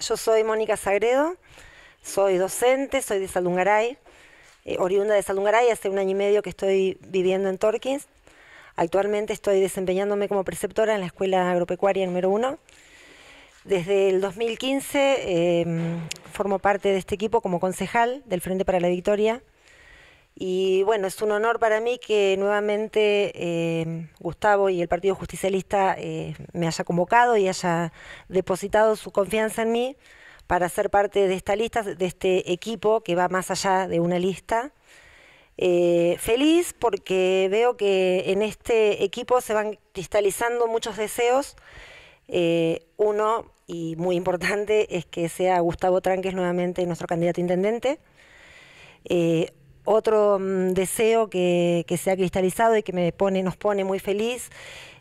Yo soy Mónica Sagredo, soy docente, soy de Salungaray, eh, oriunda de Salungaray, hace un año y medio que estoy viviendo en Torquins. Actualmente estoy desempeñándome como preceptora en la Escuela Agropecuaria número 1. Desde el 2015 em, formo parte de este equipo como concejal del Frente para la Victoria y bueno, es un honor para mí que nuevamente eh, Gustavo y el Partido Justicialista eh, me haya convocado y haya depositado su confianza en mí para ser parte de esta lista, de este equipo que va más allá de una lista. Eh, feliz porque veo que en este equipo se van cristalizando muchos deseos. uno, y muy importante, es que sea Gustavo Tranques nuevamente nuestro candidato intendente otro mm, deseo que, se ha cristalizado y que me pone, nos pone muy feliz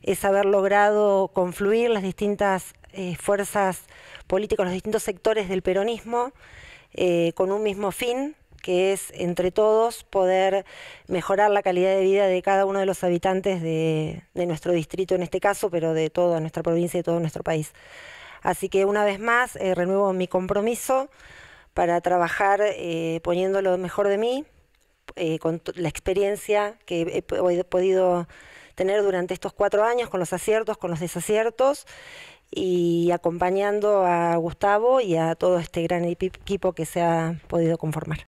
es haber logrado confluir las distintas eh, fuerzas políticas, los distintos sectores del peronismo eh, con un mismo fin, que es entre todos poder mejorar la calidad de vida de cada uno de los habitantes de, nuestro distrito en este caso, pero de toda nuestra provincia y de todo nuestro país. Así que una vez más eh, renuevo mi compromiso para trabajar poniendo lo mejor de mí, eh, con la experiencia que he, podido tener durante estos cuatro años, con los aciertos, con los desaciertos, y acompañando a Gustavo y a todo este gran equipo que se ha podido conformar.